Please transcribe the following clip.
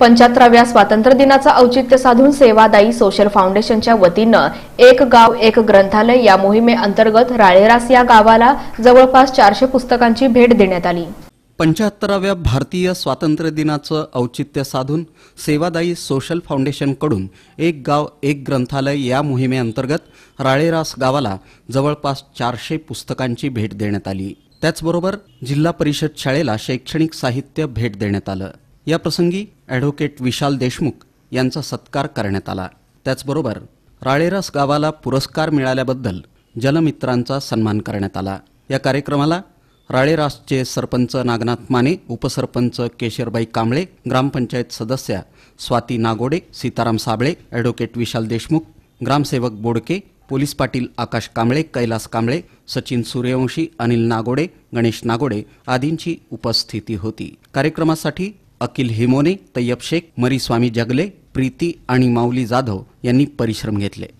पंच्याहत्तराव्या स्वातंत्र्य दिनाचं औचित्य साधून सेवादायी सोशल फाउंडेशनच्या वतीनं एक गाव एक ग्रंथालय या मोहिमेअंतर्गत राळेरास या गावाला जवळपास चारशे पुस्तकांची भेट देण्यात आली पंच्याहत्तराव्या भारतीय स्वातंत्र्य दिनाचं औचित्य साधून सेवादायी सोशल फाउंडेशनकडून एक गाव एक ग्रंथालय या मोहिमेअंतर्गत राळेरास गावाला जवळपास चारशे पुस्तकांची भेट देण्यात आली त्याचबरोबर जिल्हा परिषद शाळेला शैक्षणिक साहित्य भेट देण्यात आलं याप्रसंगी ॲडव्होकेट विशाल देशमुख यांचा सत्कार करण्यात आला त्याचबरोबर राळेरास गावाला पुरस्कार मिळाल्याबद्दल जलमित्रांचा सन्मान करण्यात आला या कार्यक्रमाला राळेरासचे सरपंच नागनाथ माने उपसरपंच केशरबाई कांबळे ग्रामपंचायत सदस्या स्वाती नागोडे सीताराम साबळे ॲडव्होकेट विशाल देशमुख ग्रामसेवक बोडके पोलीस पाटील आकाश कांबळे कैलास कांबळे सचिन सूर्यवंशी अनिल नागोडे गणेश नागोडे आदींची उपस्थिती होती कार्यक्रमासाठी अकिल हिमोने तैयब शेख स्वामी जगले प्रीती आणि माऊली जाधव यांनी परिश्रम घेतले